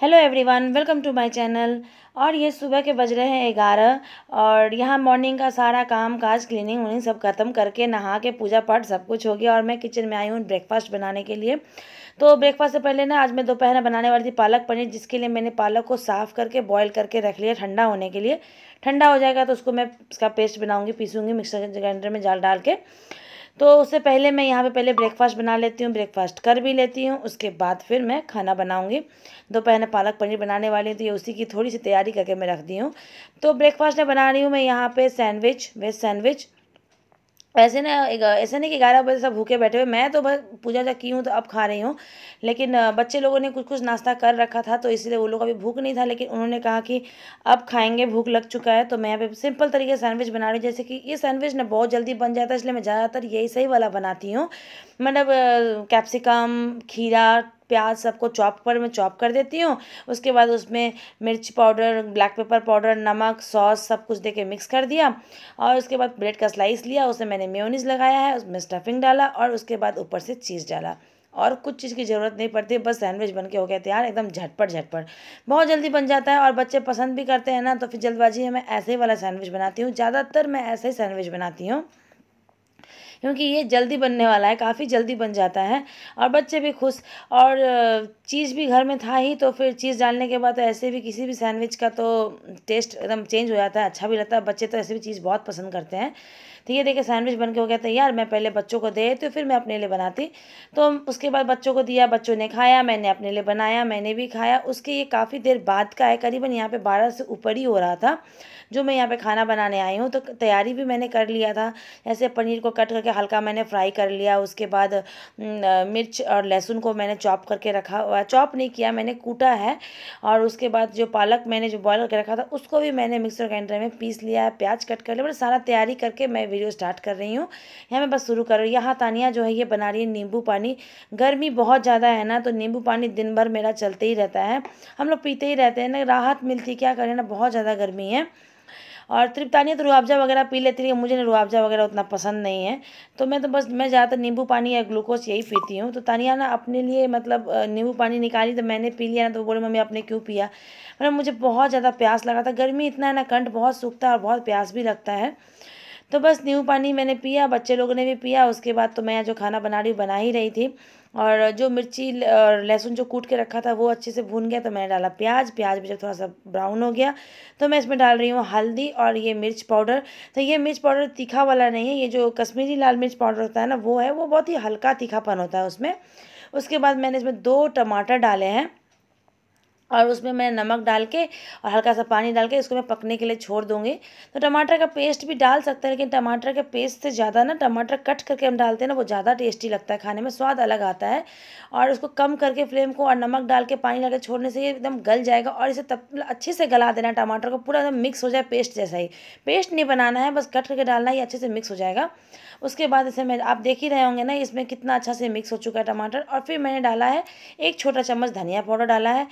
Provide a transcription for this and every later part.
hello everyone welcome to my channel और ये सुबह के बज रहे हैं ग्यारह और यहाँ मॉर्निंग का सारा काम काज क्लीनिंग उनिंग सब ख़त्म करके नहा के पूजा पाठ सब कुछ हो गया और मैं किचन में आई हूँ ब्रेकफास्ट बनाने के लिए तो ब्रेकफास्ट से पहले ना आज मैं दोपहर में बनाने वाली थी पालक पनीर जिसके लिए मैंने पालक को साफ़ करके बॉयल करके रख लिया ठंडा होने के लिए ठंडा हो जाएगा तो उसको मैं उसका पेस्ट बनाऊँगी पीसूँगी मिक्सर ग्राइंडर में जाल डाल के तो उससे पहले मैं यहाँ पे पहले ब्रेकफास्ट बना लेती हूँ ब्रेकफास्ट कर भी लेती हूँ उसके बाद फिर मैं खाना बनाऊँगी दोपहर में पालक पनीर बनाने वाली हूँ तो ये उसी की थोड़ी सी तैयारी करके मैं रख दी हूँ तो ब्रेकफास्ट में बना रही हूँ मैं यहाँ पर सैंडविच वेज सैंडविच ऐसे ना ऐसे नहीं कि ग्यारह बजे सब भूखे बैठे हुए मैं तो बस पूजा जा की हूँ तो अब खा रही हूँ लेकिन बच्चे लोगों ने कुछ कुछ नाश्ता कर रखा था तो इसलिए वो लोग अभी भूख नहीं था लेकिन उन्होंने कहा कि अब खाएंगे भूख लग चुका है तो मैं अभी सिंपल तरीके से सैंडविच बना रही हूँ जैसे कि ये सैंडविच ना बहुत जल्दी बन जाता है इसलिए मैं ज़्यादातर यही सही वाला बनाती हूँ मतलब कैप्सिकम खीरा प्याज सबको पर मैं चॉप कर देती हूँ उसके बाद उसमें मिर्च पाउडर ब्लैक पेपर पाउडर नमक सॉस सब कुछ दे के मिक्स कर दिया और उसके बाद ब्रेड का स्लाइस लिया उसमें मैंने मेयोनीज लगाया है उसमें स्टफिंग डाला और उसके बाद ऊपर से चीज़ डाला और कुछ चीज़ की ज़रूरत नहीं पड़ती बस सैंडविच बन के हो गया तैयार एकदम झटपट झटपट बहुत जल्दी बन जाता है और बच्चे पसंद भी करते हैं ना तो फिर जल्दबाजी में मैं ऐसे ही वाला सैंडविच बनाती हूँ ज़्यादातर मैं ऐसे ही सैंडविच बनाती हूँ क्योंकि ये जल्दी बनने वाला है काफ़ी जल्दी बन जाता है और बच्चे भी खुश और चीज़ भी घर में था ही तो फिर चीज़ डालने के बाद तो ऐसे भी किसी भी सैंडविच का तो टेस्ट एकदम चेंज हो जाता है अच्छा भी लगता है बच्चे तो ऐसे भी चीज़ बहुत पसंद करते हैं तो ये देखिए सैंडविच बन के हो गया तैयार मैं पहले बच्चों को दे तो फिर मैं अपने लिए बनाती तो उसके बाद बच्चों को दिया बच्चों ने खाया मैंने अपने लिए बनाया मैंने भी खाया उसके ये काफ़ी देर बाद का है करीबन यहाँ पर बारह से ऊपर ही हो रहा था जो मैं यहाँ पर खाना बनाने आई हूँ तो तैयारी भी मैंने कर लिया था ऐसे पनीर को कट कर करके हल्का मैंने फ्राई कर लिया उसके बाद मिर्च और लहसुन को मैंने चॉप करके रखा हुआ चॉप नहीं किया मैंने कूटा है और उसके बाद जो पालक मैंने जो बॉयल करके रखा था उसको भी मैंने मिक्सर ग्राइंडर में पीस लिया है प्याज कट कर लिया मतलब सारा तैयारी करके मैं वीडियो स्टार्ट कर रही हूँ यहाँ मैं बस शुरू कर रही हूँ यहाँ तानिया जो है ये बना रही है नींबू पानी गर्मी बहुत ज़्यादा है ना तो नींबू पानी दिन भर मेरा चलते ही रहता है हम लोग पीते ही रहते हैं ना राहत मिलती क्या करें ना बहुत ज़्यादा गर्मी है और तो रुआवजा वगैरह पी लेती है मुझे रुआवजा वगैरह उतना पसंद नहीं है तो मैं तो बस मैं ज़्यादातर नींबू पानी या ग्लूकोज यही पीती हूँ तो तानिया ना अपने लिए मतलब नींबू पानी निकाली तो मैंने पी लिया ना तो बोले मम्मी आपने क्यों पिया मतलब मुझे बहुत ज़्यादा प्यास लगा था गर्मी इतना है ना कंठ बहुत सूखता और बहुत प्यास भी लगता है तो बस नींबू पानी मैंने पिया बच्चे लोगों ने भी पिया उसके बाद तो मैं जो खाना बना रही बना ही रही थी और जो मिर्ची और लहसुन जो कूट के रखा था वो अच्छे से भून गया तो मैंने डाला प्याज प्याज भी जब थोड़ा सा ब्राउन हो गया तो मैं इसमें डाल रही हूँ हल्दी और ये मिर्च पाउडर तो ये मिर्च पाउडर तीखा वाला नहीं है ये जो कश्मीरी लाल मिर्च पाउडर होता है ना वो है वो बहुत ही हल्का तीखापन होता है उसमें उसके बाद मैंने इसमें दो टमाटर डाले हैं और उसमें मैं नमक डाल के और हल्का सा पानी डाल के इसको मैं पकने के लिए छोड़ दूँगी तो टमाटर का पेस्ट भी डाल सकते हैं लेकिन टमाटर के पेस्ट से ज़्यादा ना टमाटर कट करके हम डालते हैं ना वो ज़्यादा टेस्टी लगता है खाने में स्वाद अलग आता है और उसको कम करके फ्लेम को और नमक डाल के पानी डाल के छोड़ने से ये एकदम गल जाएगा और इसे तब मतलब अच्छे से गला देना टमाटर को पूरा एकदम मिक्स हो जाए पेस्ट जैसा ही पेस्ट नहीं बनाना है बस कट करके डालना ही अच्छे से मिक्स हो जाएगा उसके बाद इसे मैं आप देख ही रहे होंगे ना इसमें कितना अच्छा से मिक्स हो चुका है टमाटर और फिर मैंने डाला है एक छोटा चम्मच धनिया पाउडर डाला है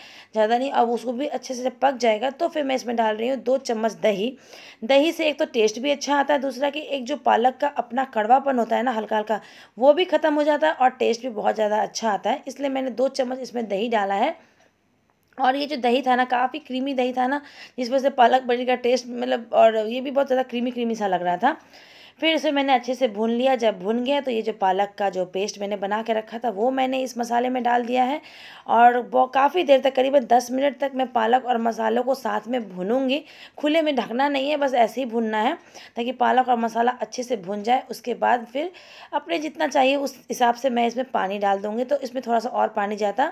ज़्यादा नहीं अब उसको भी अच्छे से जब पक जाएगा तो फिर मैं इसमें डाल रही हूँ दो चम्मच दही दही से एक तो टेस्ट भी अच्छा आता है दूसरा कि एक जो पालक का अपना कड़वापन होता है ना हल्का हल्का वो भी ख़त्म हो जाता है और टेस्ट भी बहुत ज़्यादा अच्छा आता है इसलिए मैंने दो चम्मच इसमें दही डाला है और ये जो दही था ना काफ़ी क्रीमी दही था ना जिस वजह से पालक पनीर का टेस्ट मतलब और ये भी बहुत ज़्यादा क्रीमी क्रीमी सा लग रहा था फिर इसे मैंने अच्छे से भून लिया जब भून गया तो ये जो पालक का जो पेस्ट मैंने बना के रखा था वो मैंने इस मसाले में डाल दिया है और वो काफ़ी देर तक करीबन दस मिनट तक मैं पालक और मसालों को साथ में भूनूंगी खुले में ढकना नहीं है बस ऐसे ही भूनना है ताकि पालक और मसाला अच्छे से भून जाए उसके बाद फिर अपने जितना चाहिए उस हिसाब से मैं इसमें पानी डाल दूँगी तो इसमें थोड़ा सा और पानी जाता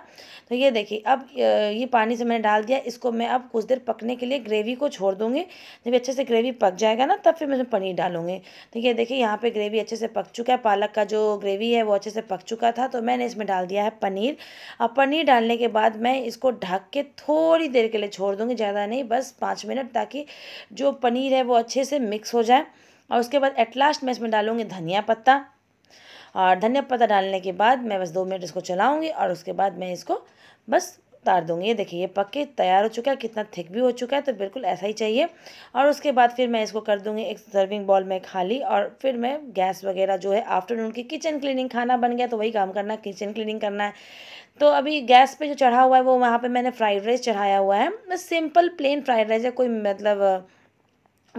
तो ये देखिए अब ये पानी से मैंने डाल दिया इसको मैं अब कुछ देर पकने के लिए ग्रेवी को छोड़ दूँगी जब अच्छे से ग्रेवी पक जाएगा ना तब फिर मैं इसमें पनीर डालूँगी ठीक है देखिए यहाँ पे ग्रेवी अच्छे से पक चुका है पालक का जो ग्रेवी है वो अच्छे से पक चुका था तो मैंने इसमें डाल दिया है पनीर अब पनीर डालने के बाद मैं इसको ढक के थोड़ी देर के लिए छोड़ दूँगी ज़्यादा नहीं बस पाँच मिनट ताकि जो पनीर है वो अच्छे से मिक्स हो जाए और उसके बाद एट लास्ट मैं इसमें डालूँगी धनिया पत्ता और धनिया पत्ता डालने के बाद मैं बस दो मिनट इसको चलाऊँगी और उसके बाद मैं इसको बस उतार दूँगी ये देखिए ये पक्के तैयार हो चुका है कितना थिक भी हो चुका है तो बिल्कुल ऐसा ही चाहिए और उसके बाद फिर मैं इसको कर दूँगी एक सर्विंग बॉल में खाली और फिर मैं गैस वगैरह जो है आफ्टरनून की किचन क्लीनिंग खाना बन गया तो वही काम करना है किचन क्लीनिंग करना है तो अभी गैस पर जो चढ़ा हुआ है वो वहाँ पर मैंने फ्राइड राइस चढ़ाया हुआ है सिंपल प्लेन फ्राइड राइस है कोई मतलब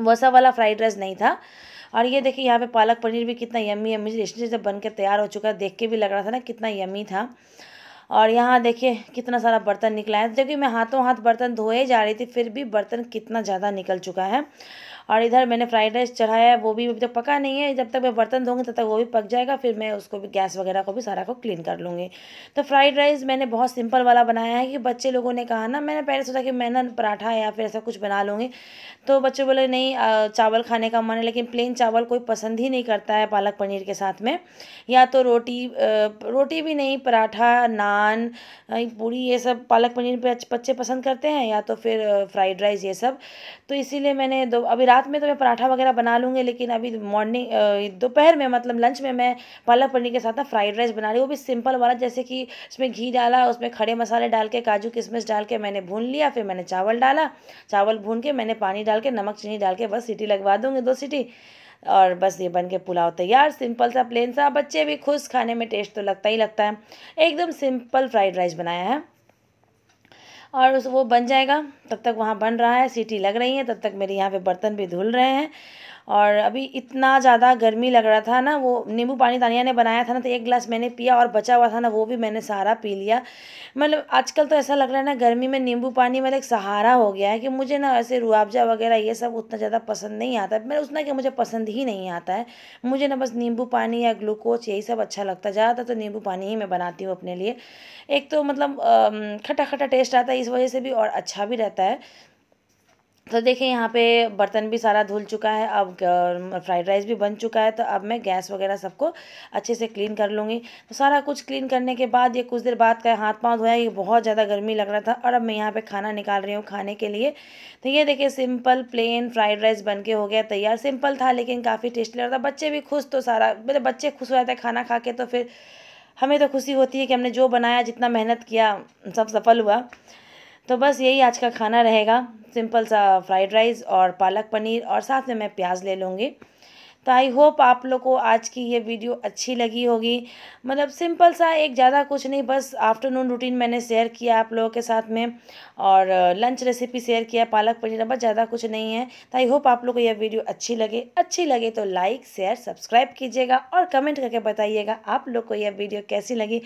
वसा वाला फ्राइड राइस नहीं था और ये देखिए यहाँ पे पालक पनीर भी कितना यमी यमी डिश जब बन के तैयार हो चुका है देख के भी लग रहा था ना कितना यमी था और यहाँ देखिए कितना सारा बर्तन निकला है जबकि मैं हाथों हाथ बर्तन धोए जा रही थी फिर भी बर्तन कितना ज़्यादा निकल चुका है और इधर मैंने फ्राइड राइस चढ़ाया है वो भी अभी तक तो पका नहीं है जब तक मैं बर्तन धोंगी तब तक वो भी पक जाएगा फिर मैं उसको भी गैस वगैरह को भी सारा को क्लीन कर लूँगी तो फ्राइड राइस मैंने बहुत सिंपल वाला बनाया है कि बच्चे लोगों ने कहा ना मैंने पहले सोचा कि मैं ना पराठा या फिर ऐसा कुछ बना लूँगी तो बच्चे बोले नहीं चावल खाने का मन है लेकिन प्लेन चावल कोई पसंद ही नहीं करता है पालक पनीर के साथ में या तो रोटी रोटी भी नहीं पराठा ना नान पूरी ये सब पालक पनीर पे बच्चे पसंद करते हैं या तो फिर फ्राइड राइस ये सब तो इसीलिए मैंने दो अभी रात में तो मैं पराठा वगैरह बना लूँगी लेकिन अभी मॉर्निंग दोपहर में मतलब लंच में मैं पालक पनीर के साथ ना फ्राइड राइस बना रही हूँ वो भी सिंपल वाला जैसे कि उसमें घी डाला उसमें खड़े मसाले डाल के काजू किशमिश डाल के मैंने भून लिया फिर मैंने चावल डाला चावल भून के मैंने पानी डाल के नमक चीनी डाल के बस सीटी लगवा दूँगी दो सीटी और बस ये बन के पुलाव तैयार सिंपल सा प्लेन सा बच्चे भी खुश खाने में टेस्ट तो लगता ही लगता है एकदम सिंपल फ्राइड राइस बनाया है और उस वो बन जाएगा तब तक वहाँ बन रहा है सीटी लग रही है तब तक मेरे यहाँ पे बर्तन भी धुल रहे हैं और अभी इतना ज़्यादा गर्मी लग रहा था ना वो नींबू पानी तानिया ने बनाया था ना तो एक गिलास मैंने पिया और बचा हुआ था ना वो भी मैंने सारा पी लिया मतलब आजकल तो ऐसा लग रहा है ना गर्मी में नींबू पानी मतलब एक सहारा हो गया है कि मुझे ना ऐसे रुआवजा वगैरह ये सब उतना ज़्यादा पसंद नहीं आता मैं उतना कि मुझे पसंद ही नहीं आता है मुझे ना बस नींबू पानी या ग्लूकोज यही सब अच्छा लगता है ज़्यादातर तो नींबू पानी ही मैं बनाती हूँ अपने लिए एक तो मतलब खटा खटा टेस्ट आता है इस वजह से भी और अच्छा भी रहता है तो देखिए यहाँ पे बर्तन भी सारा धुल चुका है अब फ्राइड राइस भी बन चुका है तो अब मैं गैस वगैरह सबको अच्छे से क्लीन कर लूँगी तो सारा कुछ क्लीन करने के बाद ये कुछ देर बाद का हाथ पाँव धोया ये बहुत ज़्यादा गर्मी लग रहा था और अब मैं यहाँ पे खाना निकाल रही हूँ खाने के लिए तो ये देखिए सिंपल प्लेन फ्राइड राइस बन के हो गया तैयार सिंपल था लेकिन काफ़ी टेस्टी लग रहा था बच्चे भी खुश तो सारा मेरे मतलब बच्चे खुश हो जाते हैं खाना खा के तो फिर हमें तो खुशी होती है कि हमने जो बनाया जितना मेहनत किया सब सफल हुआ तो बस यही आज का खाना रहेगा सिंपल सा फ्राइड राइस और पालक पनीर और साथ में मैं प्याज ले लूँगी तो आई होप आप लोग को आज की ये वीडियो अच्छी लगी होगी मतलब सिंपल सा एक ज़्यादा कुछ नहीं बस आफ्टरनून रूटीन मैंने शेयर किया आप लोगों के साथ में और लंच रेसिपी शेयर किया पालक पनीर बस ज़्यादा कुछ नहीं है तो आई होप आप लोग को यह वीडियो अच्छी लगे अच्छी लगे तो लाइक शेयर सब्सक्राइब कीजिएगा और कमेंट करके बताइएगा आप लोग को यह वीडियो कैसी लगी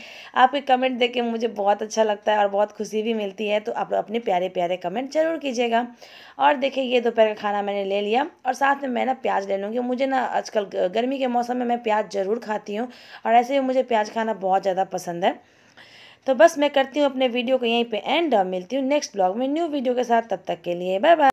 आपके कमेंट देख के मुझे बहुत अच्छा लगता है और बहुत खुशी भी मिलती है तो आप लोग अपने प्यारे प्यारे कमेंट ज़रूर कीजिएगा और देखिए ये दोपहर का खाना मैंने ले लिया और साथ में मैं ना प्याज ले लूँगी मुझे ना आजकल गर्मी के मौसम में मैं प्याज ज़रूर खाती हूँ और ऐसे ही मुझे प्याज खाना बहुत ज़्यादा पसंद है तो बस मैं करती हूँ अपने वीडियो को यहीं पे एंड मिलती हूँ नेक्स्ट ब्लॉग में न्यू वीडियो के साथ तब तक के लिए बाय बाय